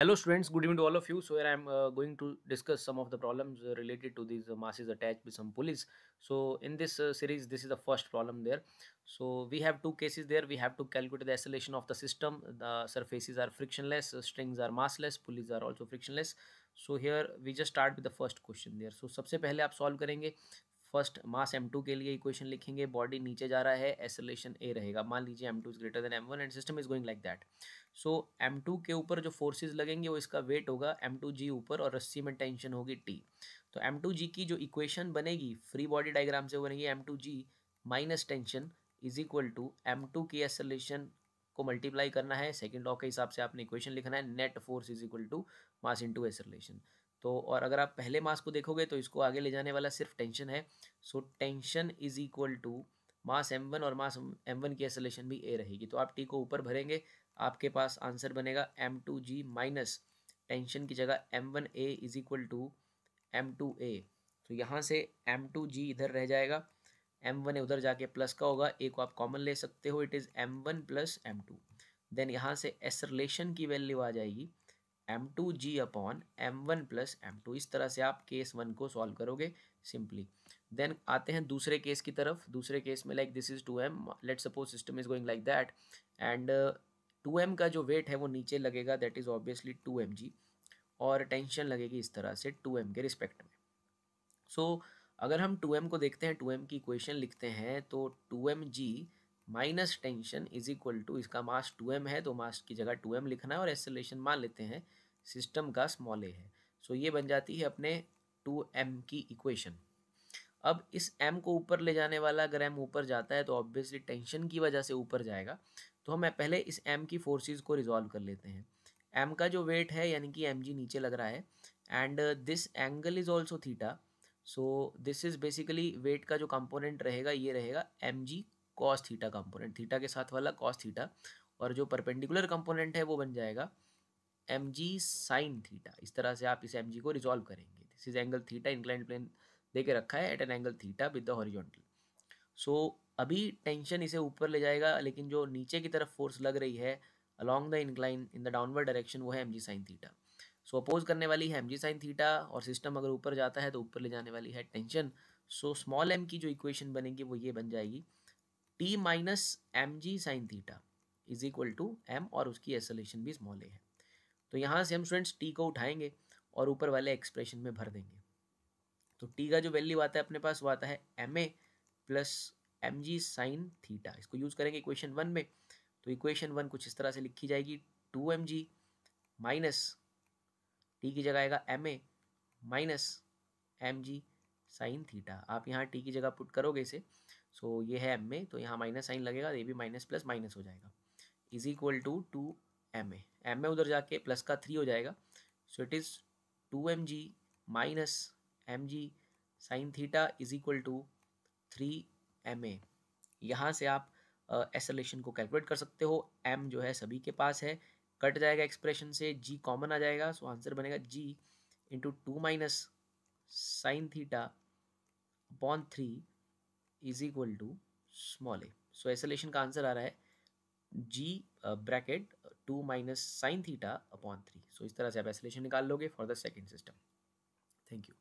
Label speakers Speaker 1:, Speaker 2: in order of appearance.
Speaker 1: Hello students, good evening to all of you. So here I am uh, going to discuss some of the problems uh, related to these uh, masses attached with some pulleys. So in this uh, series, this is the first problem there. So we have two cases there. We have to calculate the acceleration of the system. The surfaces are frictionless, uh, strings are massless, pulleys are also frictionless. So here we just start with the first question there. So सबसे पहले will solve first mass M two के लिए equation लिखेंगे body नीचे जा रहा है oscillation ए रहेगा मान लीजिए M two is greater than M one and system is going like that so M two के ऊपर जो फोर्सेज लगेंगे वो इसका वेट होगा एम टू जी ऊपर और रस्सी में टेंशन होगी टी तो एम टू जी की जो इक्वेशन बनेगी फ्री बॉडी डायग्राम से बनेगी M two G minus tension is equal to M two की एसोलेशन को मल्टीप्लाई करना है सेकेंड लॉ के हिसाब से आपने इक्वेशन लिखना है net force is equal to mass into acceleration तो और अगर आप पहले मास को देखोगे तो इसको आगे ले जाने वाला सिर्फ टेंशन है so tension is equal to mass M one और मास एम वन की एसोलेशन भी ए रहेगी तो आप टी को ऊपर भरेंगे आपके पास आंसर बनेगा M two G minus tension की जगह M one A is equal to M two A तो यहाँ से एम टू जी इधर रह जाएगा एम वन ए उधर जाके प्लस का होगा ए को आप कॉमन ले सकते हो it is M one plus M two then यहाँ से एसरलेशन की वैल्यू आ जाएगी M two G upon M one plus M two इस तरह से आप केस वन को सॉल्व करोगे सिंपली देन आते हैं दूसरे केस की तरफ दूसरे केस में like this is two M let suppose system is going like that and two M का जो वेट है वो नीचे लगेगा that is obviously two M G और टेंशन लगेगी इस तरह से टू एम के रिस्पेक्ट में सो so, अगर हम टू एम को देखते हैं टू एम की इक्वेशन लिखते हैं तो two M G minus tension is equal to इसका मास 2m है तो मास की जगह 2m लिखना है और एसेलेशन मान लेते हैं सिस्टम का स्मॉल ए है सो ये बन जाती है अपने 2m की इक्वेशन अब इस m को ऊपर ले जाने वाला अगर m ऊपर जाता है तो ऑब्वियसली टेंशन की वजह से ऊपर जाएगा तो हम पहले इस m की फोर्सेज को रिजॉल्व कर लेते हैं m का जो वेट है यानी कि एम नीचे लग रहा है and this angle is also theta so this is basically weight का जो कंपोनेंट रहेगा ये रहेगा M G cos theta component theta के साथ वाला कॉस थीटा और जो परपेंडिकुलर कंपोनेंट है वो बन जाएगा एम जी साइन थीटा इस तरह से आप इस एम जी को रिजॉल्व करेंगे this is angle theta incline plane दे के रखा है at an angle theta with the horizontal so अभी टेंशन इसे ऊपर ले जाएगा लेकिन जो नीचे की तरफ फोर्स लग रही है along the incline in the downward direction वो है M G sine theta so oppose करने वाली है एम जी साइन थीटा और सिस्टम अगर ऊपर जाता है तो ऊपर ले जाने वाली है टेंशन सो स्मॉल एम की जो इक्वेशन बनेगी वो ये बन जाएगी T minus M G sine theta is equal to M और उसकी एसोलेशन भी स्मॉल ए है तो यहाँ से हम स्टूडेंट्स टी को उठाएंगे और ऊपर वाले एक्सप्रेशन में भर देंगे तो टी का जो वैल्यू आता है अपने पास वो आता है M A plus M G sine theta इसको यूज़ करेंगे इक्वेशन वन में तो इक्वेशन वन कुछ इस तरह से लिखी जाएगी two M G minus T की जगह आएगा M A minus M G sine theta आप यहाँ टी की जगह पुट करोगे इसे सो so, ये है एम ए तो यहाँ माइनस साइन लगेगा ये भी माइनस प्लस माइनस हो जाएगा is equal to two M A M A उधर जाके प्लस का थ्री हो जाएगा so it is two M G minus M G sine theta is equal to three M A यहाँ से आप एसलेशन uh, को कैलकुलेट कर सकते हो एम जो है सभी के पास है कट जाएगा एक्सप्रेशन से जी कॉमन आ जाएगा सो आंसर बनेगा G into two minus sine theta upon three is equal to small A so acceleration का आंसर आ रहा है G bracket two minus sine theta upon three so इस तरह से आप एसोलेशन निकाल लोगे for the second system thank you